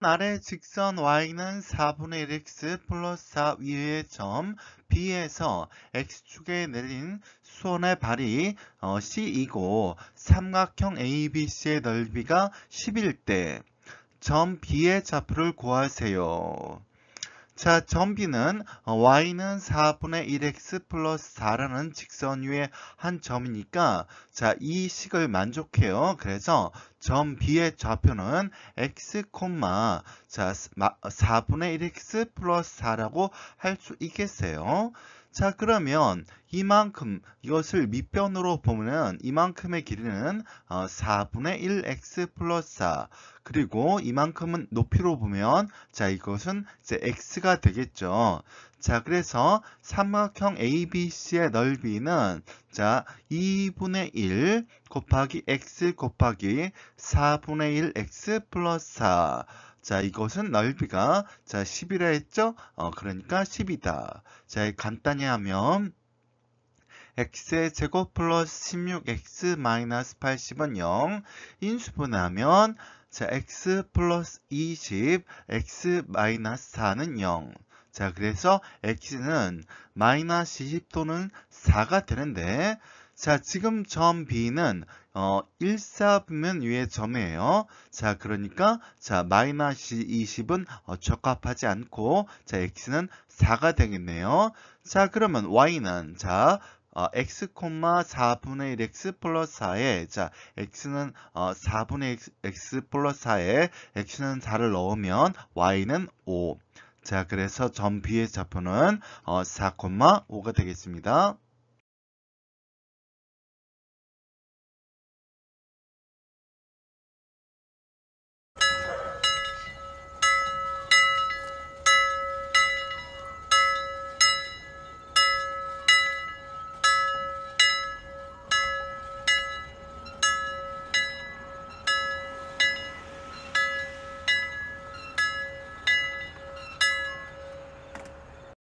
아래 직선 y는 4분의 1x 플러스 4 위의 점 b에서 x축에 내린 수원의 발이 어, c이고 삼각형 abc의 넓이가 11대 점 b의 좌표를 구하세요. 자, 점비는 어, y는 4분의 1x 플러스 4라는 직선 위에 한 점이니까 자, 이 식을 만족해요. 그래서 점비의 좌표는 x, 자, 4분의 1x 플러스 4라고 할 수 있겠어요. 자 그러면 이만큼 이것을 밑변으로 보면 이만큼의 길이는 4분의 어, 1x 플러스 4 그리고 이만큼은 높이로 보면 자 이것은 이제 x가 되겠죠. 자 그래서 삼각형 ABC의 넓이는 자 2분의 1 곱하기 x 곱하기 4분의 1x 플러스 4 자, 이것은 넓이가 자, 10이라 했죠? 어, 그러니까 10이다. 자, 간단히 하면 x의 제곱 플러스 16x 마이너스 80은 0 인수분하면 자, x 플러스 20, x 마이너스 4는 0 자, 그래서 x는 마이너스 20 또는 4가 되는데 자, 지금 점 B는 어, 1 4분면 위의 점이에요. 자, 그러니까 자, 마이너스 20은 어, 적합하지 않고 자, x는 4가 되겠네요. 자, 그러면 y는 자, 어, x, 4분의 1x 플러스 4에 자 x는 어, 4분의 x, x 플러스 4에 x는 4를 넣으면 y는 5. 자 그래서 점 B의 좌표는 어, 4,5가 되겠습니다.